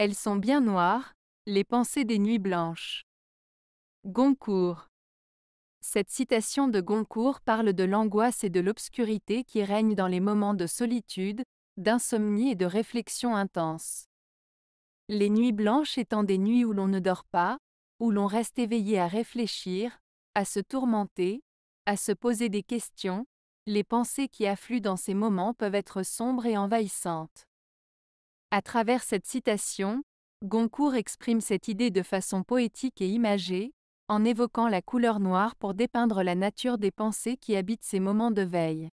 Elles sont bien noires, les pensées des nuits blanches. Goncourt. Cette citation de Goncourt parle de l'angoisse et de l'obscurité qui règnent dans les moments de solitude, d'insomnie et de réflexion intense. Les nuits blanches étant des nuits où l'on ne dort pas, où l'on reste éveillé à réfléchir, à se tourmenter, à se poser des questions, les pensées qui affluent dans ces moments peuvent être sombres et envahissantes. À travers cette citation, Goncourt exprime cette idée de façon poétique et imagée, en évoquant la couleur noire pour dépeindre la nature des pensées qui habitent ces moments de veille.